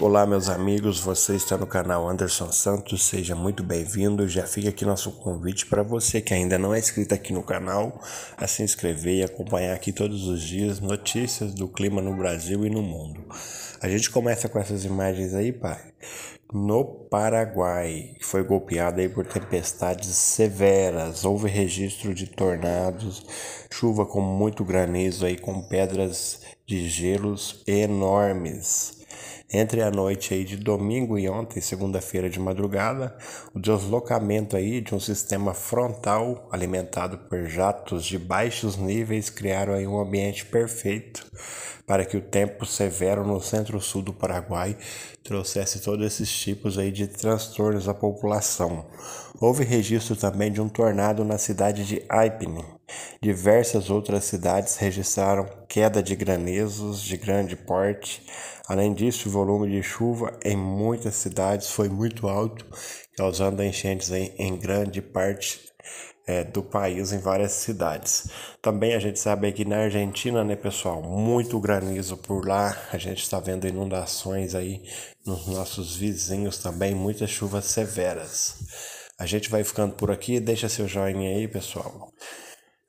Olá, meus amigos, você está no canal Anderson Santos, seja muito bem-vindo. Já fica aqui nosso convite para você que ainda não é inscrito aqui no canal a se inscrever e acompanhar aqui todos os dias notícias do clima no Brasil e no mundo. A gente começa com essas imagens aí, pai. No Paraguai, foi golpeado aí por tempestades severas, houve registro de tornados, chuva com muito granizo aí, com pedras de gelos enormes entre a noite aí de domingo e ontem, segunda-feira de madrugada, o deslocamento aí de um sistema frontal alimentado por jatos de baixos níveis criaram aí um ambiente perfeito para que o tempo severo no centro-sul do Paraguai trouxesse todos esses tipos aí de transtornos à população. Houve registro também de um tornado na cidade de Aipne, Diversas outras cidades registraram queda de granizos de grande porte. Além disso, o volume de chuva em muitas cidades foi muito alto, causando enchentes em, em grande parte é, do país, em várias cidades. Também a gente sabe que na Argentina, né, pessoal, muito granizo por lá. A gente está vendo inundações aí nos nossos vizinhos também, muitas chuvas severas. A gente vai ficando por aqui. Deixa seu joinha aí, pessoal.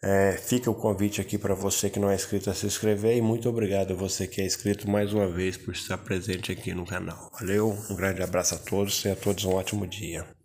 É, fica o convite aqui para você que não é inscrito a se inscrever e muito obrigado a você que é inscrito mais uma vez por estar presente aqui no canal. Valeu, um grande abraço a todos e a todos um ótimo dia.